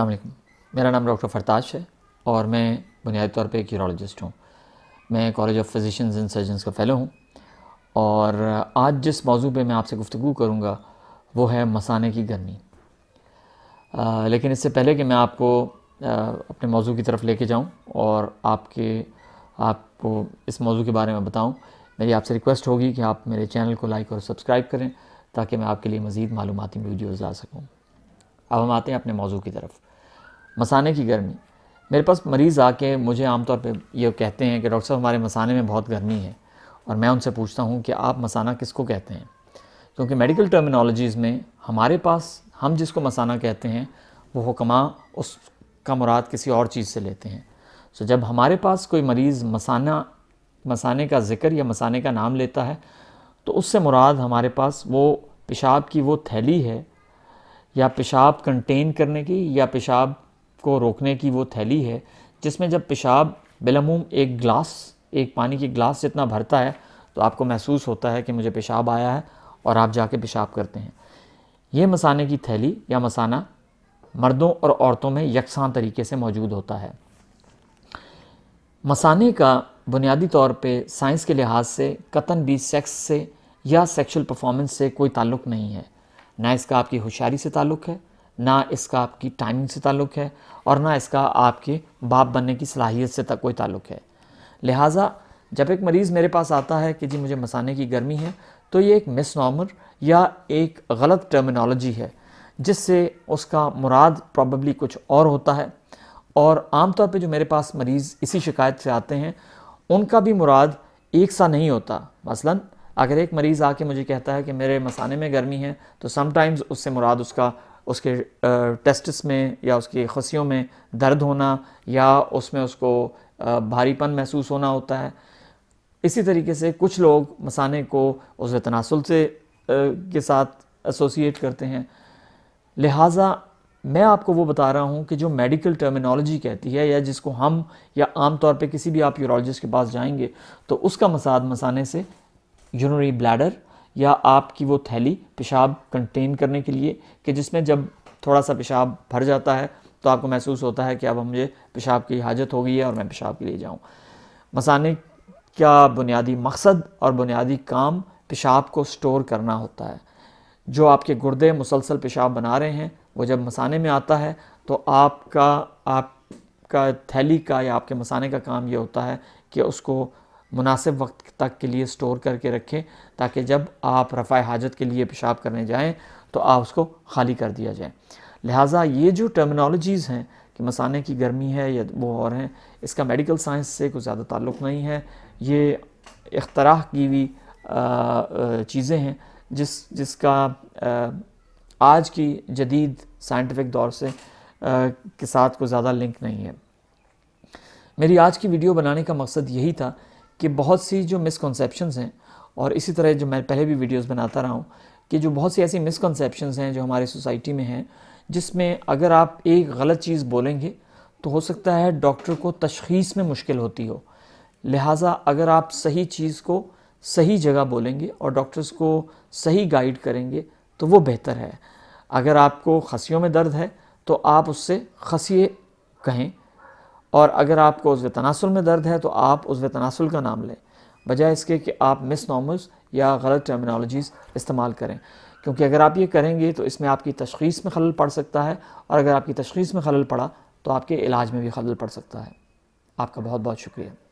अलैक्म मेरा नाम डॉक्टर फरताश है और मैं बुनियादी तौर पे एक यूरोलॉजिस्ट हूँ मैं college of physician and surgeons का फैलो हूँ और आज जिस मौजू पे मैं आपसे गुफ्तु करूँगा वो है मसाने की गर्मी आ, लेकिन इससे पहले कि मैं आपको आ, अपने मौजू की तरफ लेके जाऊँ और आपके आपको इस मौजू के बारे में बताऊँ मेरी आपसे रिक्वेस्ट होगी कि आप मेरे चैनल को लाइक और सब्सक्राइब करें ताकि मैं आपके लिए मज़ीद मालूमती वीडियोज़ ला सकूँ अब हम आते हैं अपने मौजू की तरफ मसाने की गर्मी मेरे पास मरीज़ आके मुझे आमतौर पे ये कहते हैं कि डॉक्टर साहब हमारे मसाने में बहुत गर्मी है और मैं उनसे पूछता हूँ कि आप मसाना किसको कहते हैं क्योंकि मेडिकल टर्मिनोलॉजीज़ में हमारे पास हम जिसको मसाना कहते हैं वो हुक्मा उसका मुराद किसी और चीज़ से लेते हैं सो जब हमारे पास कोई मरीज़ मसाना मसाने का ज़िक्र या मसाने का नाम लेता है तो उससे मुराद हमारे पास वो पेशाब की वो थैली है या पेशाब कंटेन करने की या पेशाब को रोकने की वो थैली है जिसमें जब पेशाब बिलमूम एक ग्लास एक पानी के ग्लास जितना भरता है तो आपको महसूस होता है कि मुझे पेशाब आया है और आप जाके पेशाब करते हैं ये मसाने की थैली या मसाना मर्दों और औरतों में यकसान तरीके से मौजूद होता है मसाने का बुनियादी तौर पे साइंस के लिहाज से कतन भी सेक्स से या सेक्सुअल परफॉर्मेंस से कोई ताल्लुक़ नहीं है ना इसका आपकी होशियारी से ताल्लुक़ है ना इसका आपकी टाइमिंग से ताल्लुक़ है और ना इसका आपके बाप बनने की सलाहियत से तक कोई ताल्लुक़ है लिहाजा जब एक मरीज़ मेरे पास आता है कि जी मुझे मसाने की गर्मी है तो ये एक मिस नॉमर या एक गलत टर्मिनोलॉजी है जिससे उसका मुराद प्रॉब्ली कुछ और होता है और आमतौर पे जो मेरे पास मरीज़ इसी शिकायत से आते हैं उनका भी मुराद एक सा नहीं होता मसलन अगर एक मरीज़ आके मुझे कहता है कि मेरे मसाने में गर्मी है तो समटाइम्स उससे मुराद उसका उसके टेस्टिस में या उसकी खसियों में दर्द होना या उसमें उसको भारीपन महसूस होना होता है इसी तरीके से कुछ लोग मसाने को उस तनासुल से के साथ एसोसिएट करते हैं लिहाजा मैं आपको वो बता रहा हूँ कि जो मेडिकल टर्मिनोलॉजी कहती है या जिसको हम या आम तौर पे किसी भी आप यूरोलॉजिस्ट के पास जाएंगे तो उसका मसाद मसाने से यूनरी ब्लैडर या आपकी वो थैली पेशाब कंटेन करने के लिए कि जिसमें जब थोड़ा सा पेशाब भर जाता है तो आपको महसूस होता है कि अब मुझे पेशाब की हाजत हो गई है और मैं पेशाब के लिए जाऊँ मसाने का बुनियादी मकसद और बुनियादी काम पेशाब को स्टोर करना होता है जो आपके गुर्दे मुसलसल पेशाब बना रहे हैं वो जब मसाने में आता है तो आपका आपका थैली का या आपके मसाने का काम ये होता है कि उसको मुनासिब वक्त तक के लिए स्टोर करके रखें ताकि जब आप रफ़ा हाजत के लिए पेशाब करने जाएँ तो आप उसको खाली कर दिया जाए लिहाजा ये जो टर्मिनोलॉजीज़ हैं कि मसाने की गर्मी है या वो और हैं इसका मेडिकल साइंस से कुछ ज़्यादा ताल्लुक़ नहीं है ये इख्तरा की हुई चीज़ें हैं जिस जिसका आ, आज की जदीद साइंटिफिक दौर से आ, के साथ कोई ज़्यादा लिंक नहीं है मेरी आज की वीडियो बनाने का मकसद यही था कि बहुत सी जो मिसकॉन्सेप्शंस हैं और इसी तरह जो मैं पहले भी वीडियोस बनाता रहा हूँ कि जो बहुत सी ऐसी मिसकनसैप्शन हैं जो हमारी सोसाइटी में हैं जिसमें अगर आप एक गलत चीज़ बोलेंगे तो हो सकता है डॉक्टर को तशखीस में मुश्किल होती हो लिहाजा अगर आप सही चीज़ को सही जगह बोलेंगे और डॉक्टर्स को सही गाइड करेंगे तो वो बेहतर है अगर आपको खसियों में दर्द है तो आप उससे खसीए कहें और अगर आपको उस तनासुल में दर्द है तो आप उस तनासुल का नाम लें बजाय इसके कि आप मिस नॉमल्स या गलत टर्मिनोलॉजीज़ इस्तेमाल करें क्योंकि अगर आप ये करेंगे तो इसमें आपकी तशखीस में खलल पड़ सकता है और अगर आपकी तशखीस में खलल पड़ा तो आपके इलाज में भी खलल पड़ सकता है आपका बहुत बहुत शुक्रिया